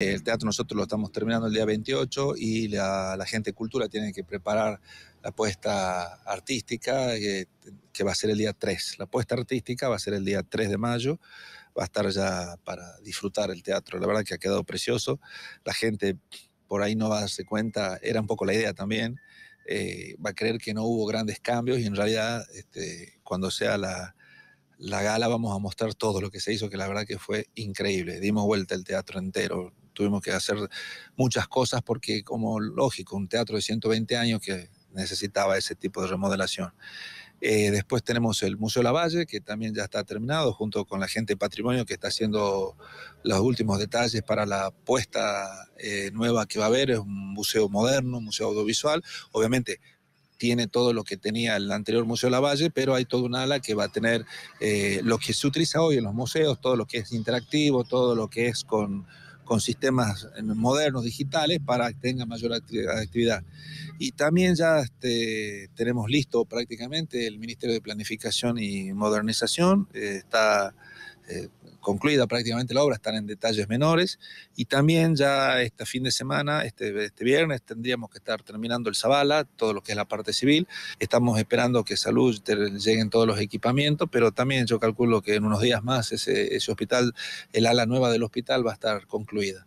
El teatro nosotros lo estamos terminando el día 28 y la, gente cultura tiene que preparar la puesta artística que, va a ser el día 3. La puesta artística va a ser el día 3 de mayo, va a estar ya para disfrutar el teatro. La verdad que ha quedado precioso. La gente por ahí no va a darse cuenta, era un poco la idea también, eh, va a creer que no hubo grandes cambios y en realidad este, cuando sea la, la gala vamos a mostrar todo lo que se hizo, que la verdad que fue increíble. Dimos vuelta el teatro entero, tuvimos que hacer muchas cosas porque, como lógico, un teatro de 120 años que necesitaba ese tipo de remodelación. Eh, después tenemos el Museo La Valle que también ya está terminado, junto con la gente de patrimonio que está haciendo los últimos detalles para la puesta eh, nueva que va a haber. Es un museo moderno, un museo audiovisual. Obviamente tiene todo lo que tenía el anterior Museo La Valle pero hay toda una ala que va a tener eh, lo que se utiliza hoy en los museos, todo lo que es interactivo, todo lo que es con con sistemas eh, modernos, digitales, para que tenga mayor actividad. Y también ya este, tenemos listo prácticamente el Ministerio de Planificación y Modernización, eh, está eh, concluida prácticamente la obra, están en detalles menores. Y también ya este fin de semana, este, este, viernes, tendríamos que estar terminando el Zabala, todo lo que es la parte civil. Estamos esperando que Salud lleguen todos los equipamientos, pero también yo calculo que en unos días más ese, ese hospital, el ala nueva del hospital va a estar concluida.